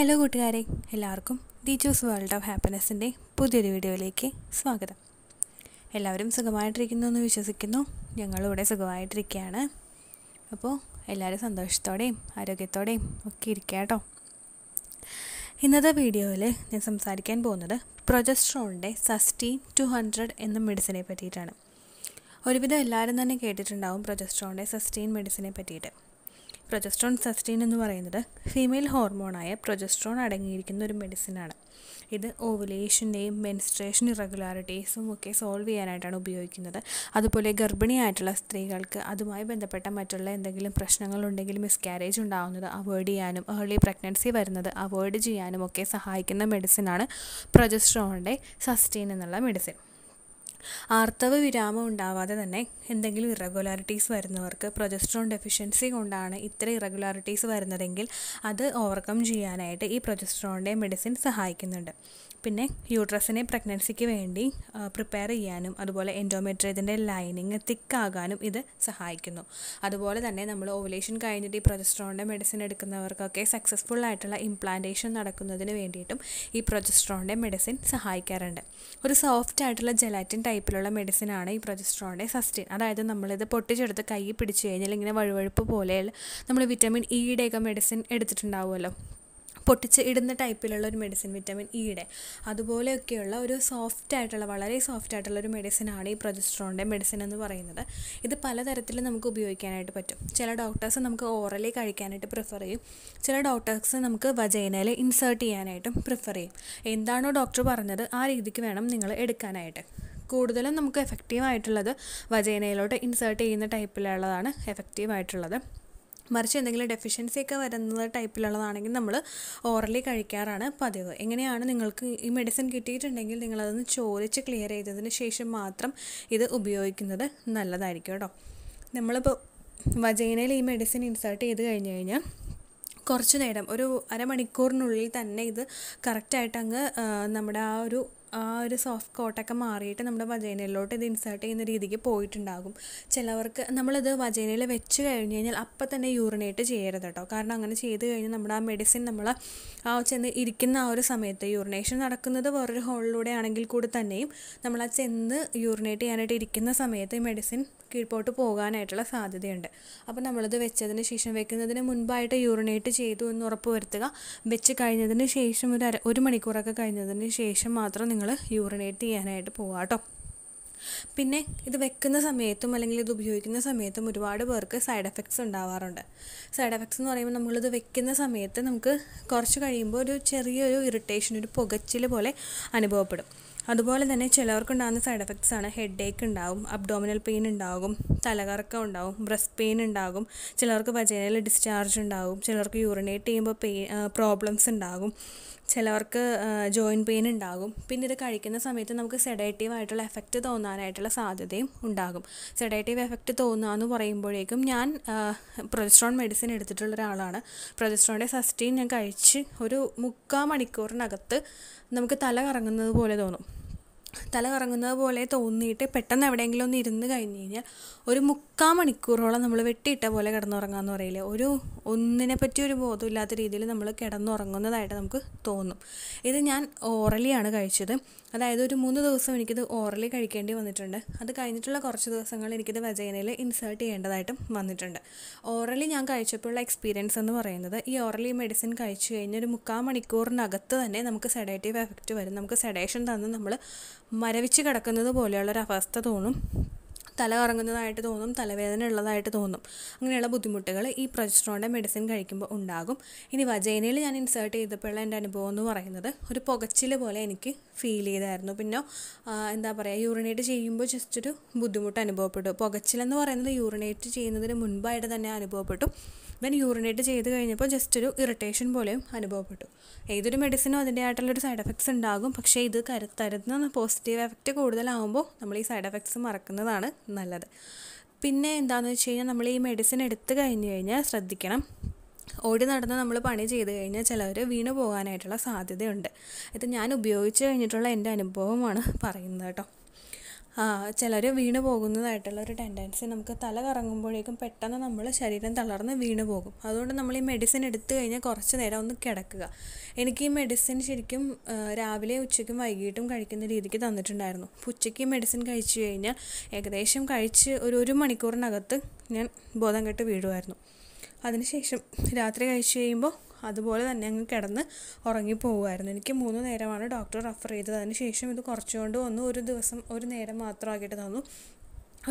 hello കൂട്ടുകാരെ എല്ലാവർക്കും teachers world of ഹാപ്പിനെസ്സിൻ്റെ പുതിയൊരു വീഡിയോയിലേക്ക് സ്വാഗതം എല്ലാവരും സുഖമായിട്ടിരിക്കുന്നു എന്ന് വിശ്വസിക്കുന്നു ഞങ്ങളിവിടെ സുഖമായിട്ടിരിക്കുകയാണ് അപ്പോൾ എല്ലാവരും സന്തോഷത്തോടെയും ആരോഗ്യത്തോടെയും ഒക്കെ ഇരിക്കുക കേട്ടോ ഇന്നത്തെ വീഡിയോയിൽ ഞാൻ സംസാരിക്കാൻ പോകുന്നത് പ്രൊജസ്ട്രോളിൻ്റെ സസ്റ്റീൻ ടു ഹൺഡ്രഡ് എന്ന മെഡിസിനെ പറ്റിയിട്ടാണ് ഒരുവിധം എല്ലാവരും തന്നെ കേട്ടിട്ടുണ്ടാവും പ്രൊജസ്ട്രോളിൻ്റെ സസ്റ്റീൻ മെഡിസിനെ പറ്റിയിട്ട് പ്രൊജസ്ട്രോൺ സെസ്റ്റീൻ എന്ന് പറയുന്നത് ഫീമെയിൽ ഹോർമോണായ പ്രൊജസ്ട്രോൺ അടങ്ങിയിരിക്കുന്ന ഒരു മെഡിസിനാണ് ഇത് ഓവുലേഷൻ്റെയും മെൻസ്ട്രേഷൻ ഇറഗുലാരിറ്റീസും ഒക്കെ സോൾവ് ചെയ്യാനായിട്ടാണ് ഉപയോഗിക്കുന്നത് അതുപോലെ ഗർഭിണിയായിട്ടുള്ള സ്ത്രീകൾക്ക് അതുമായി ബന്ധപ്പെട്ട മറ്റുള്ള എന്തെങ്കിലും പ്രശ്നങ്ങളുണ്ടെങ്കിൽ മിസ്കാരേജ് ഉണ്ടാകുന്നത് അവോയ്ഡ് ചെയ്യാനും ഏർലി പ്രഗ്നൻസി വരുന്നത് അവോയ്ഡ് ചെയ്യാനും ഒക്കെ സഹായിക്കുന്ന മെഡിസിനാണ് പ്രൊജസ്ട്രോണിൻ്റെ സസ്റ്റീൻ എന്നുള്ള മെഡിസിൻ ആർത്തവ വിരാമം ഉണ്ടാവാതെ തന്നെ എന്തെങ്കിലും ഇറഗുലാരിറ്റീസ് വരുന്നവർക്ക് പ്രൊജസ്ട്രോൺ ഡെഫിഷ്യൻസി കൊണ്ടാണ് ഇത്ര ഇറഗുലാരിറ്റീസ് വരുന്നതെങ്കിൽ അത് ഓവർകം ചെയ്യാനായിട്ട് ഈ പ്രൊജസ്ട്രോണിൻ്റെ മെഡിസിൻ സഹായിക്കുന്നുണ്ട് പിന്നെ യൂട്രസിനെ പ്രഗ്നൻസിക്ക് വേണ്ടി പ്രിപ്പയർ ചെയ്യാനും അതുപോലെ എൻഡോമെട്രേതിൻ്റെ ലൈനിങ് തിക്കാകാനും ഇത് സഹായിക്കുന്നു അതുപോലെ തന്നെ നമ്മൾ ഓവലേഷൻ കഴിഞ്ഞിട്ട് ഈ പ്രൊജസ്ട്രോണിൻ്റെ മെഡിസിൻ എടുക്കുന്നവർക്കൊക്കെ സക്സസ്ഫുൾ ആയിട്ടുള്ള ഇംപ്ലാന്റേഷൻ നടക്കുന്നതിന് വേണ്ടിയിട്ടും ഈ പ്രൊജസ്ട്രോണിൻ്റെ മെഡിസിൻ സഹായിക്കാറുണ്ട് ഒരു സോഫ്റ്റ് ആയിട്ടുള്ള ജെലാറ്റിൻ ടൈപ്പിലുള്ള ആണ് ഈ പ്രൊജസ്ട്രോണിൻ്റെ സസ്റ്റിൻ അതായത് നമ്മളിത് പൊട്ടിച്ചെടുത്ത് കൈ പിടിച്ചു കഴിഞ്ഞാൽ ഇങ്ങനെ വഴുവഴുപ്പ് പോലെയുള്ള നമ്മൾ വിറ്റാമിൻ ഇയുടെയൊക്കെ മെഡിസിൻ എടുത്തിട്ടുണ്ടാവുമല്ലോ പൊട്ടിച്ച് ഇടുന്ന ടൈപ്പിലുള്ള ഒരു മെഡിസിൻ വിറ്റാമിൻ ഇയുടെ അതുപോലെയൊക്കെയുള്ള ഒരു സോഫ്റ്റ് ആയിട്ടുള്ള വളരെ സോഫ്റ്റ് ആയിട്ടുള്ള ഒരു മെഡിസിനാണ് ഈ പ്രൊജസ്ട്രോണിൻ്റെ മെഡിസിൻ എന്ന് പറയുന്നത് ഇത് പലതരത്തിൽ നമുക്ക് ഉപയോഗിക്കാനായിട്ട് പറ്റും ചില ഡോക്ടേഴ്സ് നമുക്ക് ഓറലി കഴിക്കാനായിട്ട് പ്രിഫർ ചെയ്യും ചില ഡോക്ടേഴ്സ് നമുക്ക് വജൈനയിൽ ഇൻസേർട്ട് ചെയ്യാനായിട്ടും പ്രിഫർ ചെയ്യും എന്താണോ ഡോക്ടർ പറഞ്ഞത് ആ രീതിക്ക് വേണം നിങ്ങൾ എടുക്കാനായിട്ട് കൂടുതലും നമുക്ക് എഫക്റ്റീവ് ആയിട്ടുള്ളത് വജൈനയിലോട്ട് ഇൻസേർട്ട് ചെയ്യുന്ന ടൈപ്പിലുള്ളതാണ് എഫക്റ്റീവ് ആയിട്ടുള്ളത് മറിച്ച് എന്തെങ്കിലും ഡെഫിഷ്യൻസിയൊക്കെ വരുന്ന ടൈപ്പിലുള്ളതാണെങ്കിൽ നമ്മൾ ഓറലി കഴിക്കാറാണ് പതിവ് എങ്ങനെയാണ് നിങ്ങൾക്ക് ഈ മെഡിസിൻ കിട്ടിയിട്ടുണ്ടെങ്കിൽ നിങ്ങളതൊന്ന് ചോദിച്ച് ക്ലിയർ ചെയ്തതിന് ശേഷം മാത്രം ഇത് ഉപയോഗിക്കുന്നത് നല്ലതായിരിക്കും കേട്ടോ നമ്മളിപ്പോൾ വജൈനയിൽ ഈ മെഡിസിൻ ഇൻസേർട്ട് ചെയ്ത് കഴിഞ്ഞ് കഴിഞ്ഞാൽ കുറച്ച് നേരം ഒരു അരമണിക്കൂറിനുള്ളിൽ തന്നെ ഇത് കറക്റ്റായിട്ട് അങ്ങ് നമ്മുടെ ആ ഒരു ആ ഒരു സോഫ്റ്റ് കോട്ടൊക്കെ മാറിയിട്ട് നമ്മുടെ വജൈനയിലോട്ട് ഇത് ഇൻസേർട്ട് ചെയ്യുന്ന രീതിക്ക് പോയിട്ടുണ്ടാകും ചിലവർക്ക് നമ്മളിത് വജൈനയിൽ വെച്ച് കഴിഞ്ഞ് കഴിഞ്ഞാൽ അപ്പം തന്നെ യൂറിനേറ്റ് ചെയ്യരുത് കേട്ടോ കാരണം അങ്ങനെ ചെയ്ത് കഴിഞ്ഞാൽ നമ്മുടെ ആ മെഡിസിൻ നമ്മൾ ആ ചെന്ന് ഇരിക്കുന്ന ആ ഒരു സമയത്ത് യൂറിനേഷൻ നടക്കുന്നത് വേറൊരു ഹോളിലൂടെ ആണെങ്കിൽ കൂടി തന്നെയും നമ്മൾ ആ ചെന്ന് യൂറിനേറ്റ് ചെയ്യാനായിട്ട് ഇരിക്കുന്ന സമയത്ത് ഈ മെഡിസിൻ കീഴ്പോട്ട് പോകാനായിട്ടുള്ള സാധ്യതയുണ്ട് അപ്പോൾ നമ്മളിത് വെച്ചതിന് ശേഷം വെക്കുന്നതിന് മുൻപായിട്ട് യൂറിനേറ്റ് ചെയ്തു എന്ന് ഉറപ്പ് വരുത്തുക വെച്ച് കഴിഞ്ഞതിന് ശേഷം ഒരു അര ഒരു മണിക്കൂറൊക്കെ കഴിഞ്ഞതിന് ശേഷം മാത്രം നിങ്ങൾ നിങ്ങൾ യൂറിനേറ്റ് ചെയ്യാനായിട്ട് പോവുക കേട്ടോ പിന്നെ ഇത് വെക്കുന്ന സമയത്തും അല്ലെങ്കിൽ ഇത് ഉപയോഗിക്കുന്ന സമയത്തും ഒരുപാട് പേർക്ക് സൈഡ് എഫക്ട്സ് ഉണ്ടാവാറുണ്ട് സൈഡ് എഫക്ട്സ് എന്ന് പറയുമ്പോൾ നമ്മളിത് വെക്കുന്ന സമയത്ത് നമുക്ക് കുറച്ച് കഴിയുമ്പോൾ ഒരു ചെറിയൊരു ഇറിറ്റേഷൻ ഒരു പുകച്ചിൽ പോലെ അനുഭവപ്പെടും അതുപോലെ തന്നെ ചിലവർക്കുണ്ടാകുന്ന സൈഡ് എഫക്ട്സ് ആണ് ഹെഡ് ഏക്ക് ഉണ്ടാവും അബ്ഡോമിനൽ പെയിൻ ഉണ്ടാകും തലകറക്കം ഉണ്ടാവും ബ്രസ്റ്റ് പെയിൻ ഉണ്ടാകും ചിലർക്ക് വജനയിൽ ഡിസ്ചാർജ് ഉണ്ടാകും ചിലർക്ക് യൂറിനേറ്റ് ചെയ്യുമ്പോൾ പെയിൻ പ്രോബ്ലംസ് ഉണ്ടാകും ചിലവർക്ക് ജോയിൻറ്റ് പെയിൻ ഉണ്ടാകും പിന്നെ ഇത് കഴിക്കുന്ന സമയത്ത് നമുക്ക് സെഡേറ്റീവ് ആയിട്ടുള്ള എഫക്റ്റ് തോന്നാനായിട്ടുള്ള സാധ്യതയും ഉണ്ടാകും സെഡേറ്റീവ് എഫക്റ്റ് തോന്നുക എന്ന് പറയുമ്പോഴേക്കും ഞാൻ പ്രൊജസ്ട്രോൺ മെഡിസിൻ എടുത്തിട്ടുള്ള ഒരാളാണ് പ്രൊജസ്ട്രോണിൻ്റെ സസ്റ്റീൻ ഞാൻ കഴിച്ച് ഒരു മുക്കാൽ മണിക്കൂറിനകത്ത് നമുക്ക് തല കറങ്ങുന്നത് പോലെ തോന്നും തല കറങ്ങുന്നത് പോലെ തോന്നിയിട്ട് പെട്ടെന്ന് എവിടെയെങ്കിലും ഒന്ന് ഇരുന്ന് കഴിഞ്ഞ് കഴിഞ്ഞാൽ ഒരു മുക്കാൽ മണിക്കൂറോളം നമ്മൾ വെട്ടിയിട്ട പോലെ കിടന്നുറങ്ങാന്ന് പറയില്ലേ ഒരു ഒന്നിനെ പറ്റി ഒരു ബോധമില്ലാത്ത രീതിയിൽ നമ്മൾ കിടന്നുറങ്ങുന്നതായിട്ട് നമുക്ക് തോന്നും ഇത് ഞാൻ ഓറലിയാണ് കഴിച്ചത് അതായത് ഒരു മൂന്ന് ദിവസം എനിക്കിത് ഓറലി കഴിക്കേണ്ടി വന്നിട്ടുണ്ട് അത് കഴിഞ്ഞിട്ടുള്ള കുറച്ച് ദിവസങ്ങൾ എനിക്കിത് വജയനയിൽ ഇൻസേർട്ട് ചെയ്യേണ്ടതായിട്ടും വന്നിട്ടുണ്ട് ഓറലി ഞാൻ കഴിച്ചപ്പോഴുള്ള എക്സ്പീരിയൻസ് എന്ന് പറയുന്നത് ഈ ഓറലി മെഡിസിൻ കഴിച്ചു കഴിഞ്ഞാൽ ഒരു മുക്കാൽ മണിക്കൂറിനകത്ത് തന്നെ നമുക്ക് സെഡേറ്റീവ് എഫക്റ്റ് വരും നമുക്ക് സെഡേഷൻ തന്ന് നമ്മൾ മരവിച്ച് കിടക്കുന്നത് ഒരു അവസ്ഥ തോന്നും തല കറങ്ങുന്നതായിട്ട് തോന്നും തലവേദന ഉള്ളതായിട്ട് തോന്നും അങ്ങനെയുള്ള ബുദ്ധിമുട്ടുകൾ ഈ പ്രൊജസ്ട്രോണിൻ്റെ മെഡിസിൻ കഴിക്കുമ്പോൾ ഉണ്ടാകും ഇനി വജേനയിൽ ഞാൻ ഇൻസേർട്ട് ചെയ്തപ്പോഴുള്ള എൻ്റെ അനുഭവം എന്ന് പറയുന്നത് ഒരു പുകച്ചിൽ പോലെ എനിക്ക് ഫീൽ ചെയ്തായിരുന്നു പിന്നെ എന്താ പറയുക യൂറിനേറ്റ് ചെയ്യുമ്പോൾ ജസ്റ്റ് ഒരു ബുദ്ധിമുട്ട് അനുഭവപ്പെട്ടു പുകച്ചിലെന്ന് പറയുന്നത് യൂറിനേറ്റ് ചെയ്യുന്നതിന് മുൻപായിട്ട് തന്നെ അനുഭവപ്പെട്ടു ദെൻ യൂറിനേറ്റ് ചെയ്ത് കഴിഞ്ഞപ്പോൾ ജസ്റ്റ് ഒരു ഇറിറ്റേഷൻ പോലെയും അനുഭവപ്പെട്ടു ഏതൊരു മെഡിസിനും അതിൻ്റെതായിട്ടുള്ളൊരു സൈഡ് എഫക്ട്സ് ഉണ്ടാകും പക്ഷേ ഇത് കരുത്തരുന്ന പോസിറ്റീവ് എഫക്റ്റ് കൂടുതലാകുമ്പോൾ നമ്മൾ ഈ സൈഡ് എഫക്ട്സ് മറക്കുന്നതാണ് നല്ലത് പിന്നെ എന്താണെന്ന് വെച്ച് കഴിഞ്ഞാൽ നമ്മൾ ഈ മെഡിസിൻ എടുത്തു കഴിഞ്ഞ് കഴിഞ്ഞാൽ ശ്രദ്ധിക്കണം ഓടി നടന്ന് നമ്മൾ പണി ചെയ്ത് കഴിഞ്ഞാൽ ചിലവർ വീണ് പോകാനായിട്ടുള്ള സാധ്യതയുണ്ട് ഇത് ഞാൻ ഉപയോഗിച്ച് കഴിഞ്ഞിട്ടുള്ള എൻ്റെ അനുഭവമാണ് പറയുന്നത് കേട്ടോ ചിലർ വീണ് പോകുന്നതായിട്ടുള്ള ഒരു ടെൻഡൻസി നമുക്ക് തല കറങ്ങുമ്പോഴേക്കും പെട്ടെന്ന് നമ്മൾ ശരീരം തളർന്ന് വീണ് പോകും അതുകൊണ്ട് നമ്മൾ ഈ മെഡിസിൻ എടുത്തു കഴിഞ്ഞാൽ കുറച്ച് നേരം ഒന്ന് കിടക്കുക എനിക്ക് ഈ മെഡിസിൻ ശരിക്കും രാവിലെ ഉച്ചയ്ക്കും വൈകിട്ടും കഴിക്കുന്ന രീതിക്ക് തന്നിട്ടുണ്ടായിരുന്നു ഉച്ചയ്ക്ക് മെഡിസിൻ കഴിച്ചു കഴിഞ്ഞാൽ ഏകദേശം കഴിച്ച് ഒരു ഒരു മണിക്കൂറിനകത്ത് ഞാൻ ബോധം കെട്ട് വീഴുമായിരുന്നു അതിനുശേഷം രാത്രി കഴിച്ചു കഴിയുമ്പോൾ അതുപോലെ തന്നെ അങ്ങ് കിടന്ന് ഉറങ്ങിപ്പോവുമായിരുന്നു എനിക്ക് മൂന്ന് നേരമാണ് ഡോക്ടർ റെഫർ ചെയ്തത് അതിന് ശേഷം ഇത് കുറച്ചുകൊണ്ട് വന്നു ഒരു ദിവസം ഒരു നേരം മാത്രമാക്കിയിട്ട് തന്നു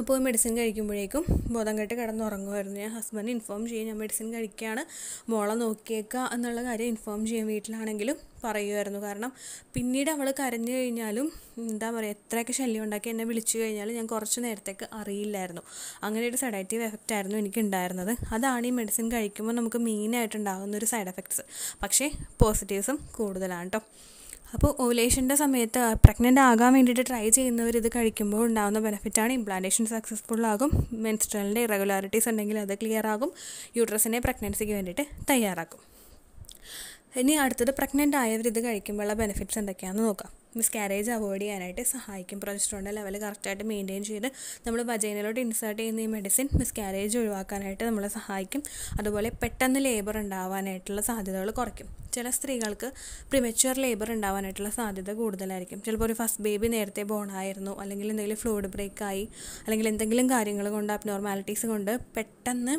അപ്പോൾ മെഡിസിൻ കഴിക്കുമ്പോഴേക്കും ബോധം കെട്ട് കിടന്നുറങ്ങുമായിരുന്നു ഞാൻ ഹസ്ബൻഡ് ഇൻഫോം ചെയ്യും ഞാൻ മെഡിസിൻ കഴിക്കുകയാണ് മോളെ നോക്കിയേക്കുക എന്നുള്ള കാര്യം ഇൻഫോം ചെയ്യാൻ വീട്ടിലാണെങ്കിലും പറയുമായിരുന്നു കാരണം പിന്നീട് അവൾ കരഞ്ഞു കഴിഞ്ഞാലും എന്താ പറയുക എത്രയൊക്കെ ശല്യം ഉണ്ടാക്കി എന്നെ വിളിച്ചു കഴിഞ്ഞാലും ഞാൻ കുറച്ച് നേരത്തേക്ക് അറിയില്ലായിരുന്നു അങ്ങനെ ഒരു സെഡാറ്റീവ് എഫക്റ്റ് ആയിരുന്നു എനിക്ക് ഉണ്ടായിരുന്നത് അതാണ് ഈ മെഡിസിൻ കഴിക്കുമ്പോൾ നമുക്ക് മെയിനായിട്ടുണ്ടാകുന്ന ഒരു സൈഡ് എഫക്ട്സ് പക്ഷേ പോസിറ്റീവ്സും കൂടുതലാണ് കേട്ടോ അപ്പോൾ ഓവുലേഷൻ്റെ സമയത്ത് പ്രഗ്നൻ്റ് ആകാൻ വേണ്ടിയിട്ട് ട്രൈ ചെയ്യുന്നവർ ഇത് കഴിക്കുമ്പോൾ ഉണ്ടാകുന്ന ബെനിഫിറ്റാണ് ഇംപ്ലാന്റേഷൻ സക്സസ്ഫുൾ ആകും മെൻസ്ട്രലിൻ്റെ ഇറഗുലാരിറ്റീസ് ഉണ്ടെങ്കിൽ അത് ക്ലിയർ ആകും യൂട്രസിനെ പ്രഗ്നൻസിക്ക് വേണ്ടിയിട്ട് തയ്യാറാക്കും ഇനി അടുത്തത് പ്രഗ്നൻ്റ് ആയവർ ഇത് കഴിക്കുമ്പോഴുള്ള ബെനിഫിറ്റ്സ് എന്തൊക്കെയാണെന്ന് നോക്കാം മിസ്കാരേജ് അവോയ്ഡ് ചെയ്യാനായിട്ട് സഹായിക്കും പ്രൊജസ്ട്രോണിൻ്റെ ലെവൽ കറക്റ്റായിട്ട് മെയിൻറ്റെയിൻ ചെയ്ത് നമ്മൾ വജൈനയിലോട്ട് ഇൻസേർട്ട് ചെയ്യുന്ന ഈ മെഡിസിൻ മിസ്കാരേജ് ഒഴിവാക്കാനായിട്ട് നമ്മളെ സഹായിക്കും അതുപോലെ പെട്ടെന്ന് ലേബർ ഉണ്ടാവാനായിട്ടുള്ള സാധ്യതകൾ കുറയ്ക്കും ചില സ്ത്രീകൾക്ക് പ്രിമച്വർ ലേബർ ഉണ്ടാവാനായിട്ടുള്ള സാധ്യത കൂടുതലായിരിക്കും ചിലപ്പോൾ ഒരു ഫസ്റ്റ് ബേബി നേരത്തെ ബോണായിരുന്നു അല്ലെങ്കിൽ എന്തെങ്കിലും ഫ്ലൂയിഡ് ബ്രേക്കായി അല്ലെങ്കിൽ എന്തെങ്കിലും കാര്യങ്ങൾ കൊണ്ട് അബ്നോർമാലിറ്റീസ് കൊണ്ട് പെട്ടെന്ന്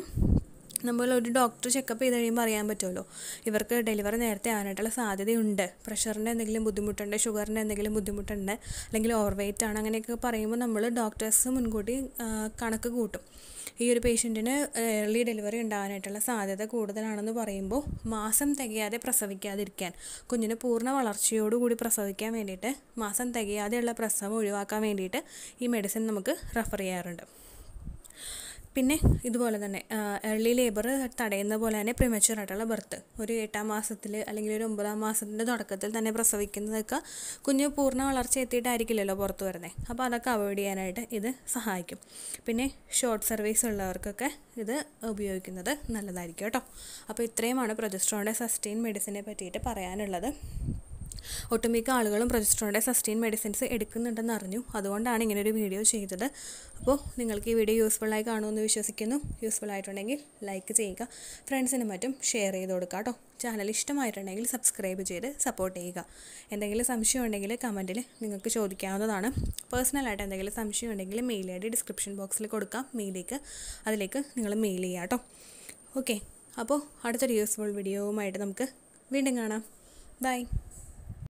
നമ്മൾ ഒരു ഡോക്ടർ ചെക്കപ്പ് ചെയ്ത് കഴിയുമ്പോൾ അറിയാൻ പറ്റുമല്ലോ ഇവർക്ക് ഡെലിവറി നേരത്തെ ആവാനായിട്ടുള്ള സാധ്യതയുണ്ട് പ്രഷറിൻ്റെ എന്തെങ്കിലും ബുദ്ധിമുട്ടുണ്ട് ഷുഗറിൻ്റെ എന്തെങ്കിലും ബുദ്ധിമുട്ടുണ്ട് അല്ലെങ്കിൽ ഓവർ വെയിറ്റ് ആണ് അങ്ങനെയൊക്കെ പറയുമ്പോൾ നമ്മൾ ഡോക്ടേഴ്സ് മുൻകൂട്ടി കണക്ക് കൂട്ടും ഈ ഒരു പേഷ്യൻറ്റിന് ഏർലി ഡെലിവറി ഉണ്ടാകാനായിട്ടുള്ള സാധ്യത കൂടുതലാണെന്ന് പറയുമ്പോൾ മാസം തികയാതെ പ്രസവിക്കാതിരിക്കാൻ കുഞ്ഞിന് പൂർണ്ണ വളർച്ചയോടുകൂടി പ്രസവിക്കാൻ വേണ്ടിയിട്ട് മാസം തികയാതെയുള്ള പ്രസവം ഒഴിവാക്കാൻ വേണ്ടിയിട്ട് ഈ മെഡിസിൻ നമുക്ക് റെഫർ ചെയ്യാറുണ്ട് പിന്നെ ഇതുപോലെ തന്നെ ഏർലി ലേബർ തടയുന്ന പോലെ തന്നെ പ്രിമച്വർ ആയിട്ടുള്ള ബർത്ത് ഒരു എട്ടാം മാസത്തിൽ അല്ലെങ്കിൽ ഒരു ഒമ്പതാം മാസത്തിൻ്റെ തുടക്കത്തിൽ തന്നെ പ്രസവിക്കുന്നതൊക്കെ കുഞ്ഞ് പൂർണ്ണ വളർച്ച എത്തിയിട്ടായിരിക്കില്ലല്ലോ പുറത്ത് വരുന്നത് അപ്പോൾ അതൊക്കെ അവോയ്ഡ് ചെയ്യാനായിട്ട് ഇത് സഹായിക്കും പിന്നെ ഷോർട്ട് സർവീസ് ഉള്ളവർക്കൊക്കെ ഇത് ഉപയോഗിക്കുന്നത് നല്ലതായിരിക്കും കേട്ടോ അപ്പോൾ ഇത്രയുമാണ് പ്രൊജസ്ട്രോണിൻ്റെ സസ്റ്റെയിൻ മെഡിസിനെ പറ്റിയിട്ട് പറയാനുള്ളത് ഒട്ടുമിക്ക ആളുകളും പ്രൊജസ്ട്രോണിൻ്റെ സസ്റ്റെയിൻ മെഡിസിൻസ് എടുക്കുന്നുണ്ടെന്ന് അറിഞ്ഞു അതുകൊണ്ടാണ് ഇങ്ങനെ ഒരു വീഡിയോ ചെയ്തത് അപ്പോൾ നിങ്ങൾക്ക് ഈ വീഡിയോ യൂസ്ഫുള്ളായി കാണുമെന്ന് വിശ്വസിക്കുന്നു യൂസ്ഫുൾ ആയിട്ടുണ്ടെങ്കിൽ ലൈക്ക് ചെയ്യുക ഫ്രണ്ട്സിനും മറ്റും ഷെയർ ചെയ്ത് കൊടുക്കുക കേട്ടോ ചാനൽ ഇഷ്ടമായിട്ടുണ്ടെങ്കിൽ സബ്സ്ക്രൈബ് ചെയ്ത് സപ്പോർട്ട് ചെയ്യുക എന്തെങ്കിലും സംശയം ഉണ്ടെങ്കിൽ കമൻറ്റിൽ നിങ്ങൾക്ക് ചോദിക്കാവുന്നതാണ് പേഴ്സണലായിട്ട് എന്തെങ്കിലും സംശയം ഉണ്ടെങ്കിൽ മെയിൽ ഐ ഡി ഡിസ്ക്രിപ്ഷൻ ബോക്സിൽ കൊടുക്കാം മെയിലേക്ക് അതിലേക്ക് നിങ്ങൾ മെയിൽ ചെയ്യുക കേട്ടോ ഓക്കെ അപ്പോൾ അടുത്തൊരു യൂസ്ഫുൾ വീഡിയോവുമായിട്ട് നമുക്ക് വീണ്ടും കാണാം ബൈ